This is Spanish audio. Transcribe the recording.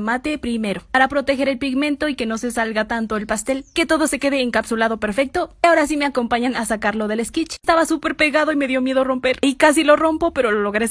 mate primero para proteger el pigmento y que no se salga tanto el pastel, que todo se quede encapsulado perfecto. ahora sí me acompañan a sacarlo del sketch. Estaba súper pegado y me dio miedo romper y casi lo rompo, pero lo logré